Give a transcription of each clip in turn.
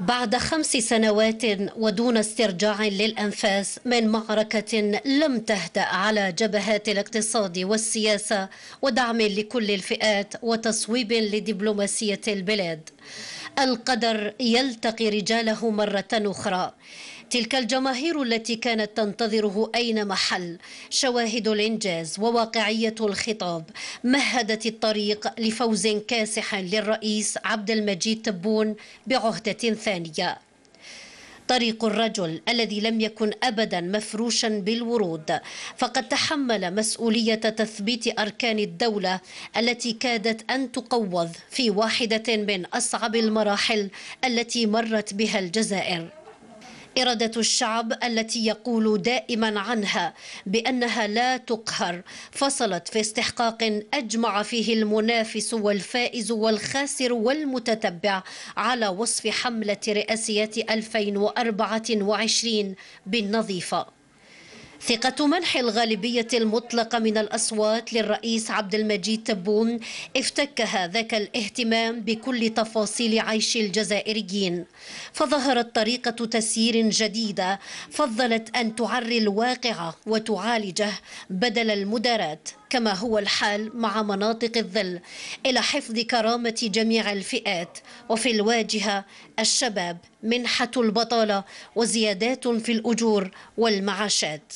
بعد خمس سنوات ودون استرجاع للأنفاس من معركة لم تهدأ على جبهات الاقتصاد والسياسة ودعم لكل الفئات وتصويب لدبلوماسية البلاد القدر يلتقي رجاله مرة أخرى تلك الجماهير التي كانت تنتظره أين محل شواهد الإنجاز وواقعية الخطاب مهدت الطريق لفوز كاسح للرئيس عبد المجيد تبون بعهدة ثانية طريق الرجل الذي لم يكن ابدا مفروشا بالورود فقد تحمل مسؤوليه تثبيت اركان الدوله التي كادت ان تقوض في واحده من اصعب المراحل التي مرت بها الجزائر إرادة الشعب التي يقول دائما عنها بأنها لا تقهر فصلت في استحقاق أجمع فيه المنافس والفائز والخاسر والمتتبع على وصف حملة رئاسية 2024 بالنظيفة ثقة منح الغالبية المطلقة من الأصوات للرئيس عبد المجيد تبون افتك ذاك الاهتمام بكل تفاصيل عيش الجزائريين فظهرت طريقة تسيير جديدة فضلت أن تعري الواقع وتعالجه بدل المدارات كما هو الحال مع مناطق الظل إلى حفظ كرامة جميع الفئات وفي الواجهة الشباب منحة البطالة وزيادات في الأجور والمعاشات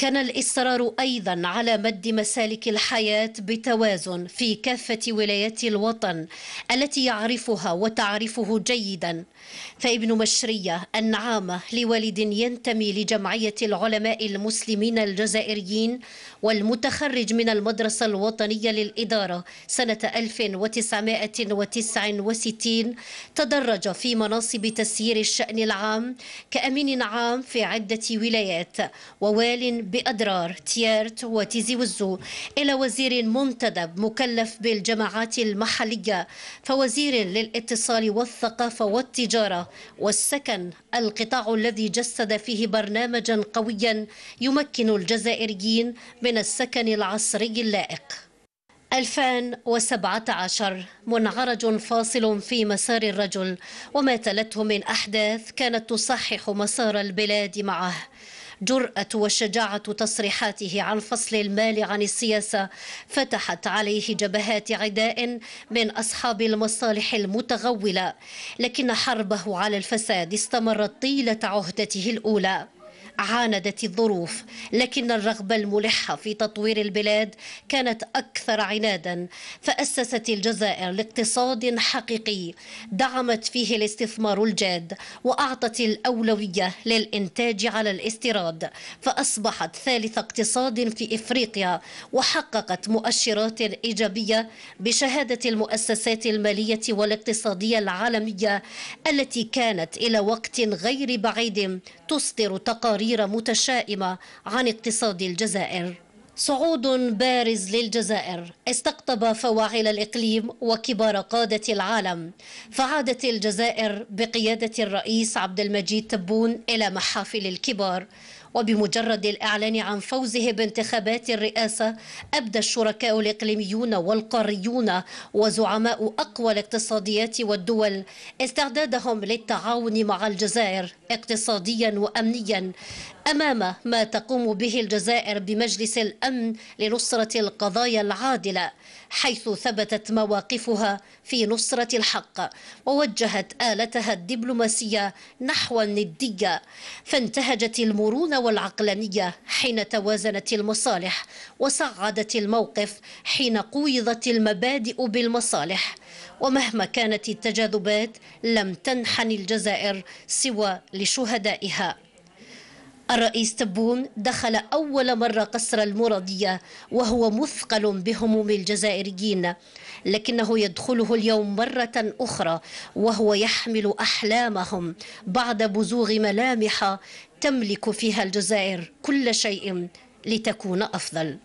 كان الإصرار أيضا على مد مسالك الحياة بتوازن في كافة ولايات الوطن التي يعرفها وتعرفه جيدا فابن مشرية النعامة لوالد ينتمي لجمعية العلماء المسلمين الجزائريين والمتخرج من المدرسة الوطنية للإدارة سنة 1969 تدرج في مناصب تسيير الشأن العام كأمين عام في عدة ولايات ووال بأدرار تيارت وتيزي وزو إلى وزير منتدب مكلف بالجماعات المحلية فوزير للاتصال والثقافة والتجارة والسكن القطاع الذي جسد فيه برنامجا قويا يمكن الجزائريين من السكن العصري اللائق 2017 منعرج فاصل في مسار الرجل وما تلته من أحداث كانت تصحح مسار البلاد معه جرأة وشجاعة تصريحاته عن فصل المال عن السياسة فتحت عليه جبهات عداء من أصحاب المصالح المتغولة لكن حربه على الفساد استمرت طيلة عهدته الأولى عاندت الظروف لكن الرغبة الملحة في تطوير البلاد كانت أكثر عنادا فأسست الجزائر لاقتصاد حقيقي دعمت فيه الاستثمار الجاد وأعطت الأولوية للإنتاج على الاستيراد فأصبحت ثالث اقتصاد في إفريقيا وحققت مؤشرات إيجابية بشهادة المؤسسات المالية والاقتصادية العالمية التي كانت إلى وقت غير بعيد تصدر تقارير غير متشائمة عن اقتصاد الجزائر صعود بارز للجزائر استقطب فواعل الإقليم وكبار قادة العالم فعادت الجزائر بقيادة الرئيس عبد المجيد تبون إلى محافل الكبار وبمجرد الإعلان عن فوزه بانتخابات الرئاسة أبدى الشركاء الإقليميون والقاريون وزعماء أقوى الاقتصاديات والدول استعدادهم للتعاون مع الجزائر اقتصاديا وأمنيا أمام ما تقوم به الجزائر بمجلس الأمن لنصرة القضايا العادلة حيث ثبتت مواقفها في نصرة الحق ووجهت آلتها الدبلوماسية نحو الندية فانتهجت المرونة والعقلانية حين توازنت المصالح وصعدت الموقف حين قوضت المبادئ بالمصالح ومهما كانت التجاذبات لم تنحن الجزائر سوى لشهدائها الرئيس تبون دخل أول مرة قصر المرضية وهو مثقل بهموم الجزائريين لكنه يدخله اليوم مرة أخرى وهو يحمل أحلامهم بعد بزوغ ملامح تملك فيها الجزائر كل شيء لتكون أفضل